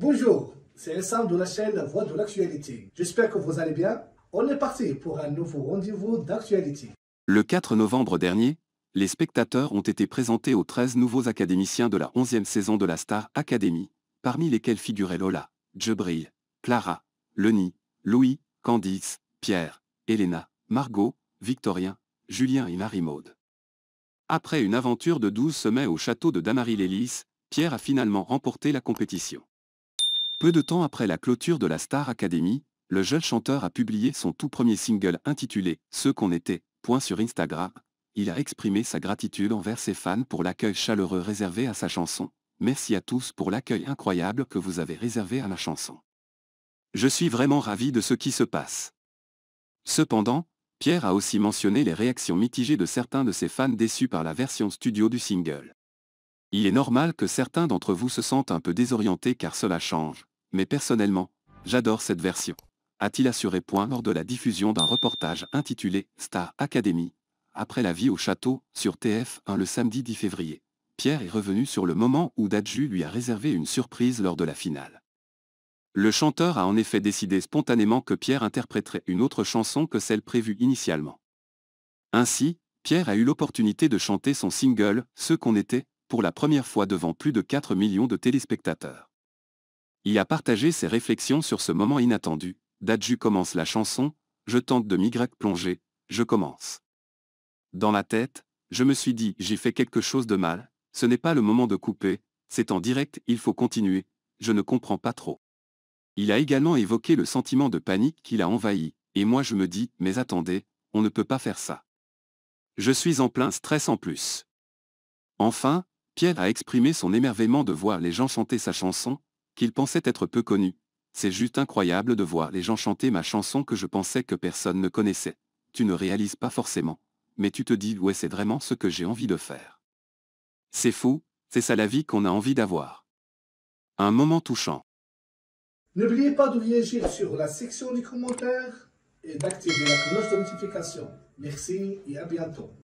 Bonjour, c'est Ensemble de la chaîne La Voix de l'actualité. J'espère que vous allez bien. On est parti pour un nouveau rendez-vous d'actualité. Le 4 novembre dernier, les spectateurs ont été présentés aux 13 nouveaux académiciens de la 11e saison de la Star Academy, parmi lesquels figuraient Lola, Jebril, Clara, Leni, Louis, Candice, Pierre, Elena, Margot, Victorien, Julien et Marie-Maude. Après une aventure de 12 semaines au château de damary Lélys, Pierre a finalement remporté la compétition. Peu de temps après la clôture de la Star Academy, le jeune chanteur a publié son tout premier single intitulé « Ce qu'on était », point sur Instagram. Il a exprimé sa gratitude envers ses fans pour l'accueil chaleureux réservé à sa chanson. Merci à tous pour l'accueil incroyable que vous avez réservé à ma chanson. Je suis vraiment ravi de ce qui se passe. Cependant, Pierre a aussi mentionné les réactions mitigées de certains de ses fans déçus par la version studio du single. Il est normal que certains d'entre vous se sentent un peu désorientés car cela change, mais personnellement, j'adore cette version. A-t-il assuré point lors de la diffusion d'un reportage intitulé Star Academy, après la vie au château, sur TF1 le samedi 10 février. Pierre est revenu sur le moment où Dadju lui a réservé une surprise lors de la finale. Le chanteur a en effet décidé spontanément que Pierre interpréterait une autre chanson que celle prévue initialement. Ainsi, Pierre a eu l'opportunité de chanter son single « Ce qu'on était » pour la première fois devant plus de 4 millions de téléspectateurs. Il a partagé ses réflexions sur ce moment inattendu. Dadju commence la chanson, je tente de m'y plonger, je commence. Dans la tête, je me suis dit, j'ai fait quelque chose de mal, ce n'est pas le moment de couper, c'est en direct, il faut continuer, je ne comprends pas trop. Il a également évoqué le sentiment de panique qui l'a envahi, et moi je me dis, mais attendez, on ne peut pas faire ça. Je suis en plein stress en plus. Enfin, Pierre a exprimé son émerveillement de voir les gens chanter sa chanson, qu'il pensait être peu connu. C'est juste incroyable de voir les gens chanter ma chanson que je pensais que personne ne connaissait. Tu ne réalises pas forcément. Mais tu te dis ouais c'est vraiment ce que j'ai envie de faire. C'est fou, c'est ça la vie qu'on a envie d'avoir. Un moment touchant. N'oubliez pas de réagir sur la section des commentaires et d'activer la cloche de notification. Merci et à bientôt.